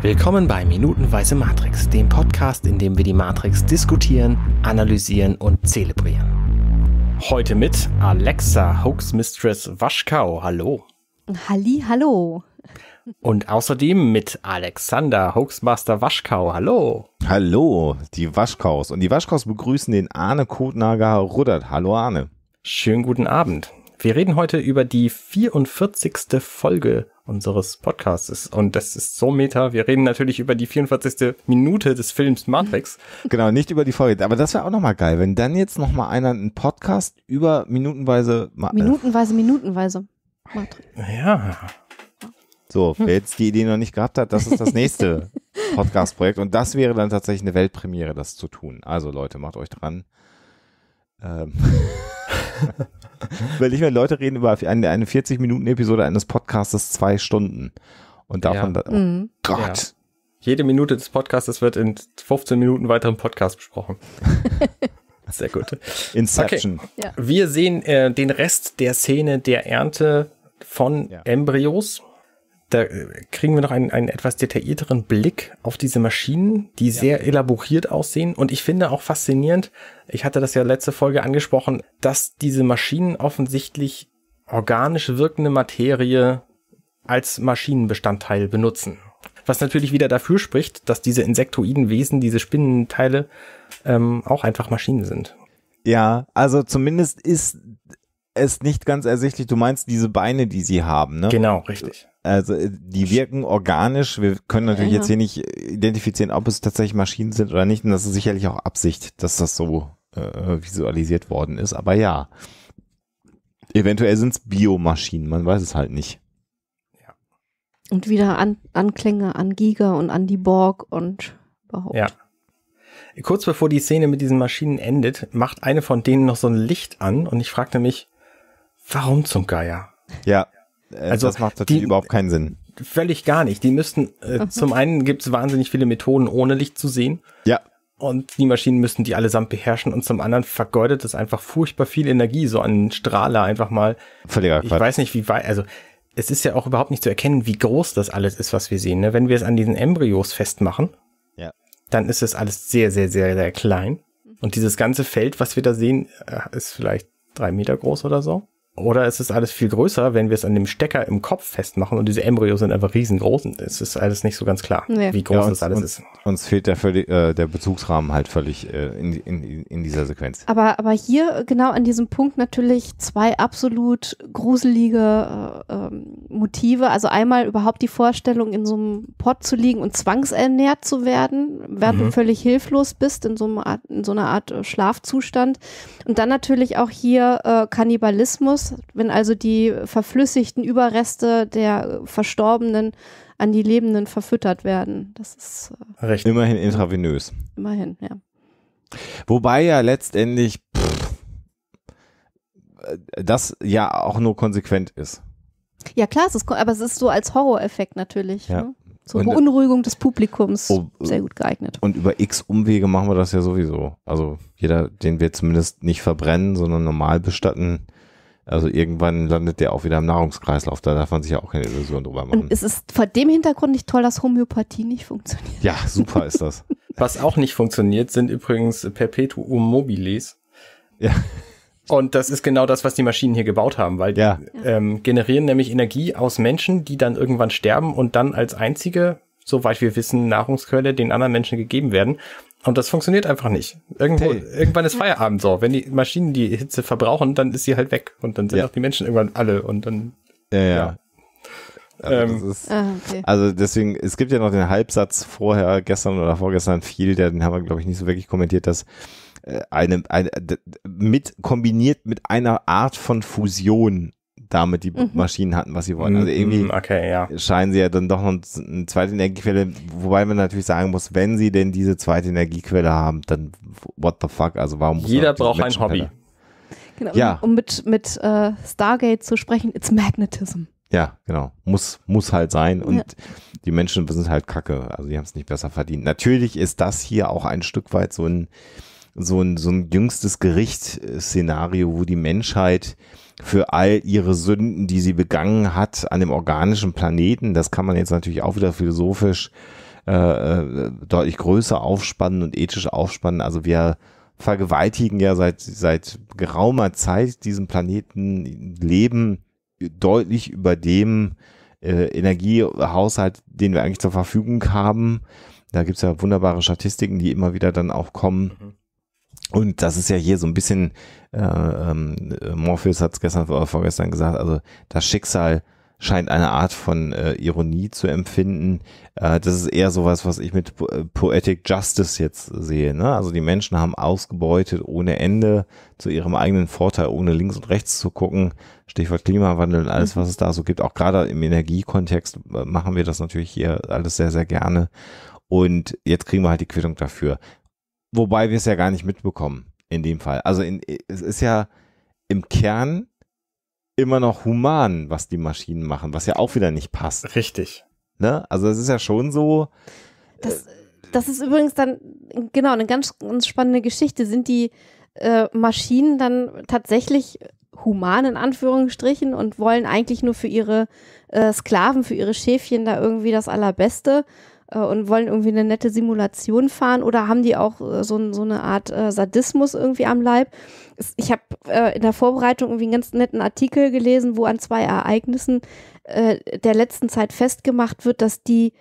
Willkommen bei Minutenweise Matrix, dem Podcast, in dem wir die Matrix diskutieren, analysieren und zelebrieren. Heute mit Alexa, Hoax Mistress Waschkau. Hallo. Halli, hallo. Und außerdem mit Alexander, Hoaxmaster Waschkau. Hallo. Hallo, die Waschkaus. Und die Waschkaus begrüßen den Arne Kotnager Ruddert. Hallo, Arne. Schönen guten Abend. Wir reden heute über die 44. Folge unseres Podcasts. Und das ist so meta. Wir reden natürlich über die 44. Minute des Films Matrix. Genau, nicht über die Folge. Aber das wäre auch nochmal geil, wenn dann jetzt nochmal einer einen Podcast über minutenweise. Ma äh, minutenweise, minutenweise Matrix. Ja. So, wer jetzt die Idee noch nicht gehabt hat, das ist das nächste Podcast-Projekt. Und das wäre dann tatsächlich eine Weltpremiere, das zu tun. Also Leute, macht euch dran. Ähm. Weil ich meine, Leute reden über eine, eine 40-Minuten-Episode eines Podcasts zwei Stunden. Und davon, ja. Mhm. oh mhm. Gott. Ja. Jede Minute des Podcasts wird in 15 Minuten weiteren Podcast besprochen. Sehr gut. Inception. Okay. Wir sehen äh, den Rest der Szene der Ernte von Embryos da kriegen wir noch einen, einen etwas detaillierteren Blick auf diese Maschinen, die sehr ja. elaboriert aussehen. Und ich finde auch faszinierend, ich hatte das ja letzte Folge angesprochen, dass diese Maschinen offensichtlich organisch wirkende Materie als Maschinenbestandteil benutzen. Was natürlich wieder dafür spricht, dass diese Insektoidenwesen, diese Spinnenteile, ähm, auch einfach Maschinen sind. Ja, also zumindest ist es nicht ganz ersichtlich. Du meinst diese Beine, die sie haben, ne? Genau, richtig. Also äh, die wirken organisch. Wir können natürlich ja. jetzt hier nicht äh, identifizieren, ob es tatsächlich Maschinen sind oder nicht. Und das ist sicherlich auch Absicht, dass das so äh, visualisiert worden ist. Aber ja, eventuell sind es Biomaschinen. Man weiß es halt nicht. Ja. Und wieder an Anklänge an Giga und an die Borg und überhaupt. Ja. Kurz bevor die Szene mit diesen Maschinen endet, macht eine von denen noch so ein Licht an und ich fragte mich, warum zum Geier? Ja. Äh, also das macht natürlich die, überhaupt keinen Sinn. Völlig gar nicht. Die müssten, äh, mhm. zum einen gibt es wahnsinnig viele Methoden, ohne Licht zu sehen. Ja. Und die Maschinen müssten die allesamt beherrschen und zum anderen vergeudet es einfach furchtbar viel Energie, so einen Strahler einfach mal. Völliger Ich weiß nicht, wie weit, also es ist ja auch überhaupt nicht zu erkennen, wie groß das alles ist, was wir sehen. Ne? Wenn wir es an diesen Embryos festmachen, ja. dann ist das alles sehr, sehr, sehr, sehr klein. Mhm. Und dieses ganze Feld, was wir da sehen, äh, ist vielleicht drei Meter groß oder so. Oder ist es alles viel größer, wenn wir es an dem Stecker im Kopf festmachen und diese Embryos sind einfach riesengroß es ist alles nicht so ganz klar, nee. wie groß ja, uns, das alles uns, ist. Uns fehlt der, völlig, äh, der Bezugsrahmen halt völlig äh, in, in, in dieser Sequenz. Aber, aber hier äh, genau an diesem Punkt natürlich zwei absolut gruselige äh, ähm, Motive. Also einmal überhaupt die Vorstellung, in so einem Pott zu liegen und zwangsernährt zu werden, während mhm. du völlig hilflos bist in so, einem Art, in so einer Art äh, Schlafzustand. Und dann natürlich auch hier äh, Kannibalismus Schmutz, wenn also die verflüssigten Überreste der Verstorbenen an die Lebenden verfüttert werden. Das ist äh, recht immerhin intravenös. Immerhin, ja. Wobei ja letztendlich pff, das ja auch nur konsequent ist. Ja, klar, es ist, aber es ist so als Horroreffekt natürlich. Ja. Ne? Zur und, Beunruhigung des Publikums oh, sehr gut geeignet. Und über x Umwege machen wir das ja sowieso. Also jeder, den wir zumindest nicht verbrennen, sondern normal bestatten, also irgendwann landet der auch wieder im Nahrungskreislauf. Da darf man sich ja auch keine Illusion drüber machen. Und es ist vor dem Hintergrund nicht toll, dass Homöopathie nicht funktioniert. Ja, super ist das. Was auch nicht funktioniert, sind übrigens Perpetuum mobiles. Ja. Und das ist genau das, was die Maschinen hier gebaut haben, weil die ja. ähm, generieren nämlich Energie aus Menschen, die dann irgendwann sterben und dann als einzige, soweit wir wissen, Nahrungsquelle den anderen Menschen gegeben werden. Und das funktioniert einfach nicht. Irgendwo, hey. irgendwann ist Feierabend so. Wenn die Maschinen die Hitze verbrauchen, dann ist sie halt weg. Und dann sind ja. auch die Menschen irgendwann alle und dann. Ja, ja. ja. Also, ähm. ist, ah, also, deswegen, es gibt ja noch den Halbsatz vorher, gestern oder vorgestern viel, den haben wir, glaube ich, nicht so wirklich kommentiert, dass äh, eine, eine mit kombiniert mit einer Art von Fusion damit die mhm. Maschinen hatten, was sie wollen. Also mhm, irgendwie mhm, okay, ja. scheinen sie ja dann doch noch eine zweite Energiequelle, wobei man natürlich sagen muss, wenn sie denn diese zweite Energiequelle haben, dann what the fuck, also warum muss Jeder braucht ein Hobby. Genau, ja. um, um, mit, mit äh, Stargate zu sprechen, it's Magnetism. Ja, genau. Muss, muss halt sein. Und ja. die Menschen sind halt kacke. Also die haben es nicht besser verdient. Natürlich ist das hier auch ein Stück weit so ein, so ein, so ein jüngstes Gericht-Szenario, wo die Menschheit für all ihre Sünden, die sie begangen hat an dem organischen Planeten. Das kann man jetzt natürlich auch wieder philosophisch äh, äh, deutlich größer aufspannen und ethisch aufspannen. Also wir vergewaltigen ja seit, seit geraumer Zeit diesen Planeten, leben deutlich über dem äh, Energiehaushalt, den wir eigentlich zur Verfügung haben. Da gibt's ja wunderbare Statistiken, die immer wieder dann auch kommen. Mhm und das ist ja hier so ein bisschen, äh, ähm, Morpheus hat es gestern oder äh, vorgestern gesagt, also das Schicksal scheint eine Art von äh, Ironie zu empfinden. Äh, das ist eher sowas, was ich mit po äh, Poetic Justice jetzt sehe. Ne? Also die Menschen haben ausgebeutet ohne Ende zu ihrem eigenen Vorteil, ohne links und rechts zu gucken. Stichwort Klimawandel und alles, mhm. was es da so gibt. Auch gerade im Energiekontext äh, machen wir das natürlich hier alles sehr, sehr gerne. Und jetzt kriegen wir halt die Quittung dafür. Wobei wir es ja gar nicht mitbekommen in dem Fall. Also in, es ist ja im Kern immer noch human, was die Maschinen machen, was ja auch wieder nicht passt. Richtig. Ne? Also es ist ja schon so. Das, äh, das ist übrigens dann, genau, eine ganz, ganz spannende Geschichte. Sind die äh, Maschinen dann tatsächlich human in Anführungsstrichen und wollen eigentlich nur für ihre äh, Sklaven, für ihre Schäfchen da irgendwie das Allerbeste? Äh, und wollen irgendwie eine nette Simulation fahren oder haben die auch äh, so, so eine Art äh, Sadismus irgendwie am Leib? Ich habe äh, in der Vorbereitung irgendwie einen ganz netten Artikel gelesen, wo an zwei Ereignissen äh, der letzten Zeit festgemacht wird, dass die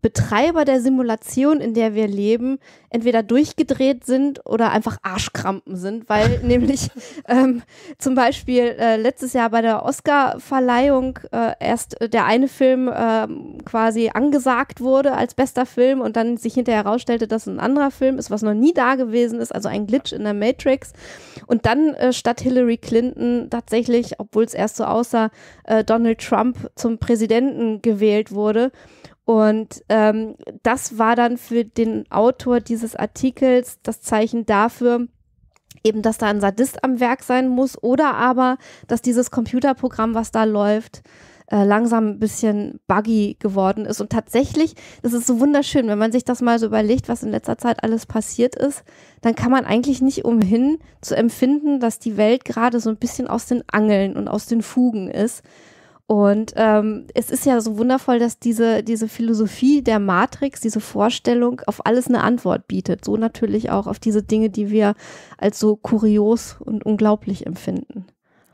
Betreiber der Simulation, in der wir leben, entweder durchgedreht sind oder einfach Arschkrampen sind, weil nämlich ähm, zum Beispiel äh, letztes Jahr bei der Oscar-Verleihung äh, erst äh, der eine Film äh, quasi angesagt wurde als bester Film und dann sich hinterher herausstellte, dass ein anderer Film ist, was noch nie da gewesen ist, also ein Glitch in der Matrix. Und dann äh, statt Hillary Clinton tatsächlich, obwohl es erst so aussah, äh, Donald Trump zum Präsidenten gewählt wurde. Und ähm, das war dann für den Autor dieses Artikels das Zeichen dafür, eben, dass da ein Sadist am Werk sein muss oder aber, dass dieses Computerprogramm, was da läuft, äh, langsam ein bisschen buggy geworden ist. Und tatsächlich, das ist so wunderschön, wenn man sich das mal so überlegt, was in letzter Zeit alles passiert ist, dann kann man eigentlich nicht umhin zu empfinden, dass die Welt gerade so ein bisschen aus den Angeln und aus den Fugen ist und ähm, es ist ja so wundervoll, dass diese, diese Philosophie der Matrix, diese Vorstellung auf alles eine Antwort bietet. So natürlich auch auf diese Dinge, die wir als so kurios und unglaublich empfinden.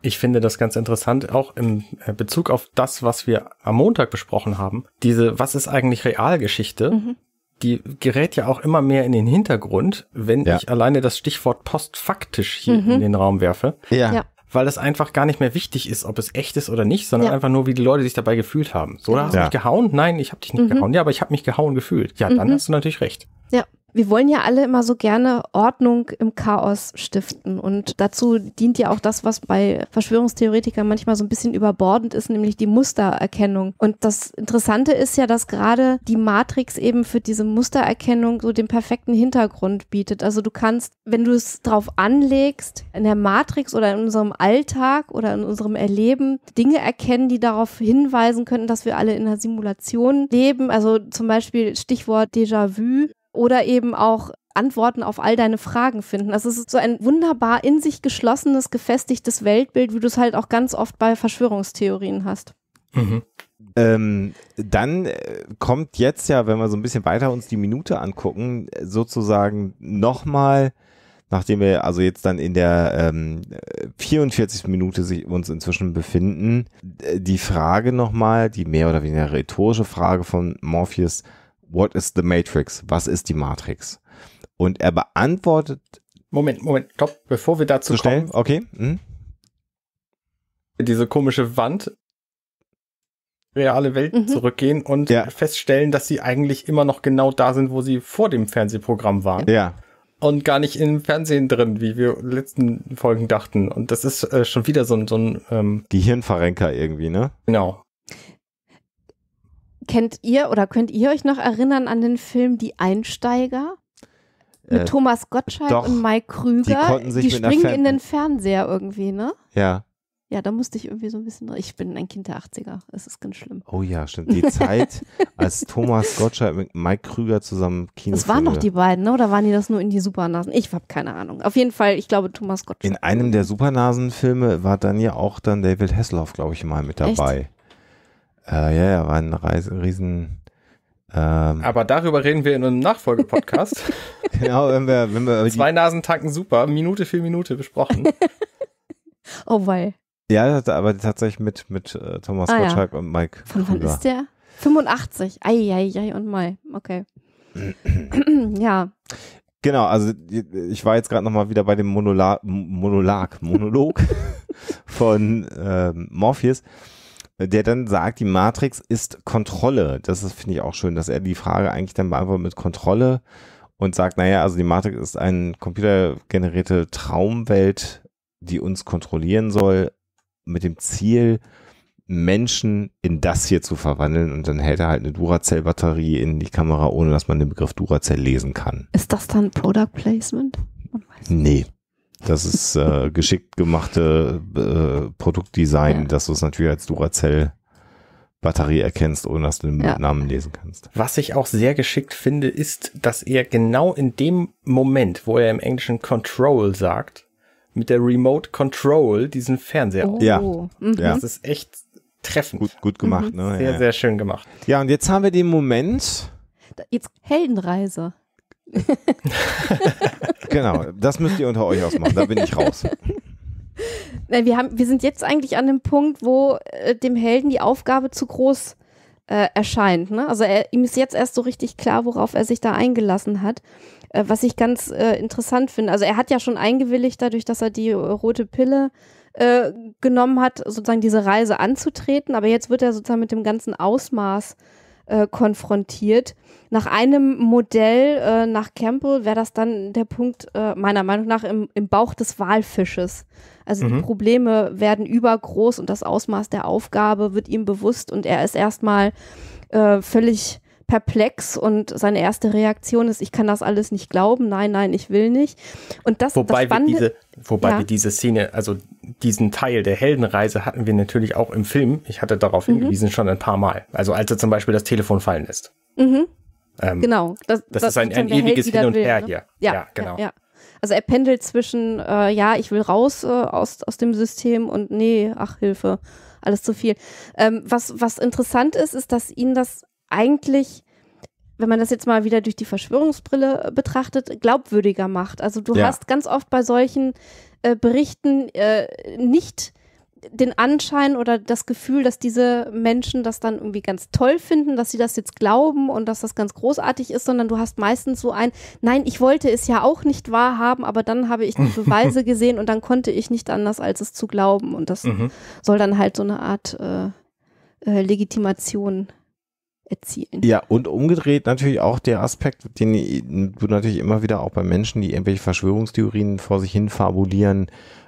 Ich finde das ganz interessant, auch im äh, Bezug auf das, was wir am Montag besprochen haben. Diese Was ist eigentlich Realgeschichte? Mhm. Die gerät ja auch immer mehr in den Hintergrund, wenn ja. ich alleine das Stichwort postfaktisch hier mhm. in den Raum werfe. ja. ja weil das einfach gar nicht mehr wichtig ist, ob es echt ist oder nicht, sondern ja. einfach nur, wie die Leute sich dabei gefühlt haben. So, da hast du ja. mich gehauen? Nein, ich habe dich nicht mhm. gehauen. Ja, aber ich habe mich gehauen gefühlt. Ja, dann mhm. hast du natürlich recht. Ja. Wir wollen ja alle immer so gerne Ordnung im Chaos stiften. Und dazu dient ja auch das, was bei Verschwörungstheoretikern manchmal so ein bisschen überbordend ist, nämlich die Mustererkennung. Und das Interessante ist ja, dass gerade die Matrix eben für diese Mustererkennung so den perfekten Hintergrund bietet. Also du kannst, wenn du es drauf anlegst, in der Matrix oder in unserem Alltag oder in unserem Erleben Dinge erkennen, die darauf hinweisen könnten, dass wir alle in einer Simulation leben. Also zum Beispiel Stichwort Déjà-vu oder eben auch Antworten auf all deine Fragen finden. Das also ist so ein wunderbar in sich geschlossenes, gefestigtes Weltbild, wie du es halt auch ganz oft bei Verschwörungstheorien hast. Mhm. Ähm, dann äh, kommt jetzt ja, wenn wir so ein bisschen weiter uns die Minute angucken, sozusagen nochmal, nachdem wir also jetzt dann in der ähm, 44. Minute sich uns inzwischen befinden, die Frage nochmal, die mehr oder weniger rhetorische Frage von Morpheus, What is the Matrix? Was ist die Matrix? Und er beantwortet. Moment, Moment, stopp, bevor wir dazu zu kommen. Okay. Hm? Diese komische Wand, reale Welt mhm. zurückgehen und ja. feststellen, dass sie eigentlich immer noch genau da sind, wo sie vor dem Fernsehprogramm waren. Ja. Und gar nicht im Fernsehen drin, wie wir in den letzten Folgen dachten. Und das ist äh, schon wieder so ein. So ein ähm, Die irgendwie, ne? Genau. Kennt ihr oder könnt ihr euch noch erinnern an den Film Die Einsteiger? Mit äh, Thomas Gottschalk doch, und Mike Krüger. Die, die springen in den Fernseher irgendwie, ne? Ja. Ja, da musste ich irgendwie so ein bisschen. Ich bin ein Kind der 80er. Es ist ganz schlimm. Oh ja, stimmt. Die Zeit, als Thomas Gottschalk mit Mike Krüger zusammen Kino. Das waren noch die beiden, ne? oder waren die das nur in die Supernasen? Ich habe keine Ahnung. Auf jeden Fall, ich glaube, Thomas Gottschalk. In einem der Supernasen-Filme war dann ja auch dann David Hasselhoff, glaube ich, mal mit dabei. Echt? Äh, ja, ja, war ein Reise, riesen. Ähm, Aber darüber reden wir in einem Nachfolgepodcast. genau, wenn wir, wenn wir zwei Nasen tanken super, Minute für Minute besprochen. oh weil. Ja, aber tatsächlich mit, mit äh, Thomas ah, Gottschalk ja. und Mike. Von wann ist der? 85. Eieiei ei, ei, und Mai. Okay. ja. Genau, also ich war jetzt gerade nochmal wieder bei dem Monola Monolag, Monolog von ähm, Morpheus der dann sagt, die Matrix ist Kontrolle. Das finde ich auch schön, dass er die Frage eigentlich dann beantwortet mit Kontrolle und sagt, naja, also die Matrix ist eine computergenerierte Traumwelt, die uns kontrollieren soll, mit dem Ziel, Menschen in das hier zu verwandeln und dann hält er halt eine Duracell-Batterie in die Kamera, ohne dass man den Begriff Duracell lesen kann. Ist das dann Product Placement? Nee. Das ist äh, geschickt gemachte äh, Produktdesign, ja. dass du es natürlich als Duracell Batterie erkennst, ohne dass du den ja. Namen lesen kannst. Was ich auch sehr geschickt finde, ist, dass er genau in dem Moment, wo er im Englischen Control sagt, mit der Remote Control diesen Fernseher. Oh. Ja. Mhm. Das ist echt treffend. Gut, gut gemacht, mhm. ne? Sehr, ja. sehr schön gemacht. Ja, und jetzt haben wir den Moment. Jetzt Heldenreise. genau, das müsst ihr unter euch ausmachen, da bin ich raus. Nein, wir, haben, wir sind jetzt eigentlich an dem Punkt, wo äh, dem Helden die Aufgabe zu groß äh, erscheint. Ne? Also er, ihm ist jetzt erst so richtig klar, worauf er sich da eingelassen hat, äh, was ich ganz äh, interessant finde. Also er hat ja schon eingewilligt, dadurch, dass er die äh, rote Pille äh, genommen hat, sozusagen diese Reise anzutreten, aber jetzt wird er sozusagen mit dem ganzen Ausmaß äh, äh, konfrontiert. Nach einem Modell äh, nach Campbell wäre das dann der Punkt äh, meiner Meinung nach im, im, Bauch des Walfisches. Also mhm. die Probleme werden übergroß und das Ausmaß der Aufgabe wird ihm bewusst und er ist erstmal äh, völlig perplex und seine erste Reaktion ist, ich kann das alles nicht glauben, nein, nein, ich will nicht. Und das, wobei das Spannende, wir diese, Wobei ja. wir diese Szene, also diesen Teil der Heldenreise hatten wir natürlich auch im Film, ich hatte darauf mhm. hingewiesen, schon ein paar Mal. Also als er zum Beispiel das Telefon fallen lässt. Mhm. Ähm, genau. Das, das, das, ist ein, ein ewiges Held, Hin und will, Her ne? hier. Ja, ja genau. Ja, also er pendelt zwischen, äh, ja, ich will raus äh, aus, aus dem System und nee, ach Hilfe, alles zu viel. Ähm, was, was interessant ist, ist, dass ihn das eigentlich wenn man das jetzt mal wieder durch die Verschwörungsbrille äh, betrachtet, glaubwürdiger macht. Also du ja. hast ganz oft bei solchen äh, Berichten äh, nicht den Anschein oder das Gefühl, dass diese Menschen das dann irgendwie ganz toll finden, dass sie das jetzt glauben und dass das ganz großartig ist, sondern du hast meistens so ein, nein, ich wollte es ja auch nicht wahrhaben, aber dann habe ich die Beweise gesehen und dann konnte ich nicht anders, als es zu glauben. Und das mhm. soll dann halt so eine Art äh, äh Legitimation sein erzielen. Ja, und umgedreht natürlich auch der Aspekt, den du natürlich immer wieder auch bei Menschen, die irgendwelche Verschwörungstheorien vor sich hin fabulieren,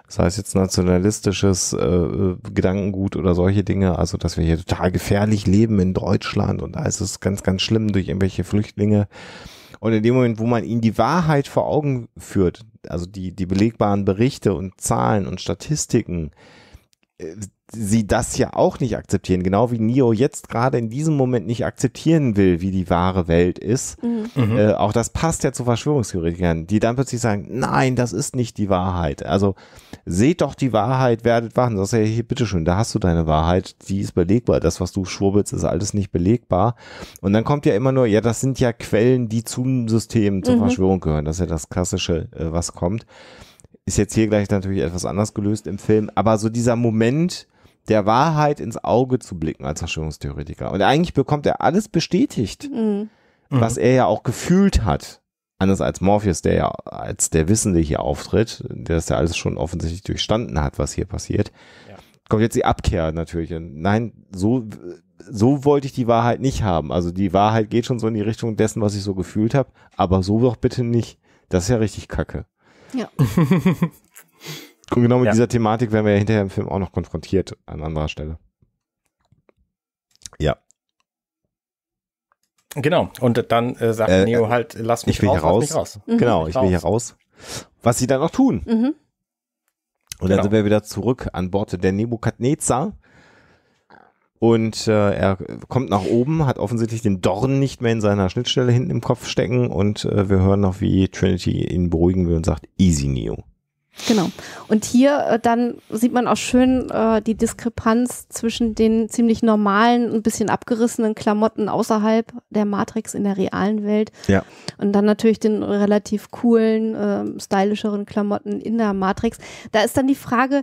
sei es jetzt nationalistisches äh, Gedankengut oder solche Dinge, also dass wir hier total gefährlich leben in Deutschland und da ist es ganz, ganz schlimm durch irgendwelche Flüchtlinge. Und in dem Moment, wo man ihnen die Wahrheit vor Augen führt, also die, die belegbaren Berichte und Zahlen und Statistiken, äh, sie das ja auch nicht akzeptieren, genau wie Neo jetzt gerade in diesem Moment nicht akzeptieren will, wie die wahre Welt ist. Mhm. mhm. Äh, auch das passt ja zu Verschwörungstheoretikern, die dann plötzlich sagen, nein, das ist nicht die Wahrheit. Also seht doch die Wahrheit, werdet wachen. ist ja, hier, bitteschön, da hast du deine Wahrheit, die ist belegbar. Das, was du schwurbelst, ist alles nicht belegbar. Und dann kommt ja immer nur, ja, das sind ja Quellen, die zum System, zur mhm. Verschwörung gehören. Das ist ja das Klassische, äh, was kommt. Ist jetzt hier gleich natürlich etwas anders gelöst im Film, aber so dieser Moment der Wahrheit ins Auge zu blicken als Verschwörungstheoretiker. Und eigentlich bekommt er alles bestätigt, mhm. was er ja auch gefühlt hat. Anders als Morpheus, der ja als der Wissende hier auftritt, der das ja alles schon offensichtlich durchstanden hat, was hier passiert. Ja. Kommt jetzt die Abkehr natürlich. Nein, so so wollte ich die Wahrheit nicht haben. Also die Wahrheit geht schon so in die Richtung dessen, was ich so gefühlt habe, aber so doch bitte nicht. Das ist ja richtig kacke. Ja. Und genau mit ja. dieser Thematik werden wir ja hinterher im Film auch noch konfrontiert an anderer Stelle. Ja. Genau. Und dann äh, sagt äh, Neo äh, halt, lass mich, ich will raus, hier raus. raus. Genau, ich will hier raus. Was sie dann auch tun. Mhm. Und dann genau. sind wir wieder zurück an Bord der Nebukadnezar, und äh, er kommt nach oben, hat offensichtlich den Dorn nicht mehr in seiner Schnittstelle hinten im Kopf stecken und äh, wir hören noch, wie Trinity ihn beruhigen will und sagt, easy Neo. Genau. Und hier äh, dann sieht man auch schön äh, die Diskrepanz zwischen den ziemlich normalen, ein bisschen abgerissenen Klamotten außerhalb der Matrix in der realen Welt. Ja. Und dann natürlich den relativ coolen, äh, stylischeren Klamotten in der Matrix. Da ist dann die Frage,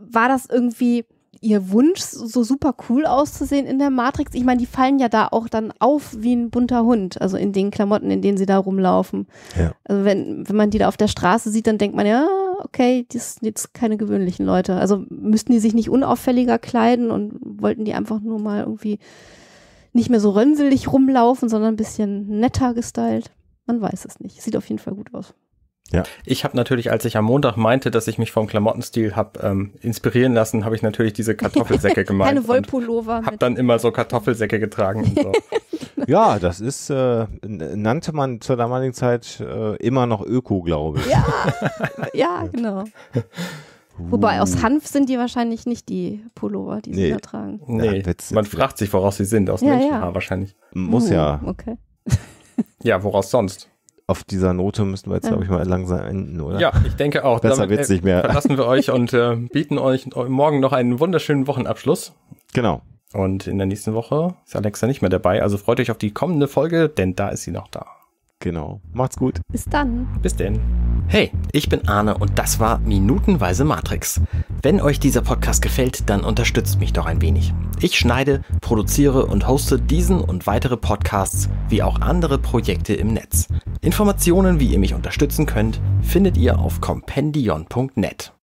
war das irgendwie ihr Wunsch, so super cool auszusehen in der Matrix, ich meine, die fallen ja da auch dann auf wie ein bunter Hund, also in den Klamotten, in denen sie da rumlaufen. Ja. Also wenn, wenn man die da auf der Straße sieht, dann denkt man ja, okay, das sind jetzt keine gewöhnlichen Leute. Also müssten die sich nicht unauffälliger kleiden und wollten die einfach nur mal irgendwie nicht mehr so rönselig rumlaufen, sondern ein bisschen netter gestylt. Man weiß es nicht. Sieht auf jeden Fall gut aus. Ja. Ich habe natürlich, als ich am Montag meinte, dass ich mich vom Klamottenstil habe ähm, inspirieren lassen, habe ich natürlich diese Kartoffelsäcke gemacht. Keine Wollpullover. Habe dann immer so Kartoffelsäcke getragen. So. ja, das ist, äh, nannte man zur damaligen Zeit äh, immer noch Öko, glaube ich. Ja, ja genau. Wobei aus uh. Hanf sind die wahrscheinlich nicht die Pullover, die nee. sie da tragen. Nee, ja, man fragt sich, woraus sie sind. Aus ja, Menschenhaar ja. wahrscheinlich. Muss uh, ja. Okay. Ja, woraus sonst? auf dieser Note müssen wir jetzt, glaube hm. ich, mal langsam enden, oder? Ja, ich denke auch. Besser wird äh, nicht mehr. Verlassen wir euch und äh, bieten euch morgen noch einen wunderschönen Wochenabschluss. Genau. Und in der nächsten Woche ist Alexa nicht mehr dabei. Also freut euch auf die kommende Folge, denn da ist sie noch da. Genau. Macht's gut. Bis dann. Bis denn. Hey, ich bin Arne und das war Minutenweise Matrix. Wenn euch dieser Podcast gefällt, dann unterstützt mich doch ein wenig. Ich schneide, produziere und hoste diesen und weitere Podcasts wie auch andere Projekte im Netz. Informationen, wie ihr mich unterstützen könnt, findet ihr auf compendion.net.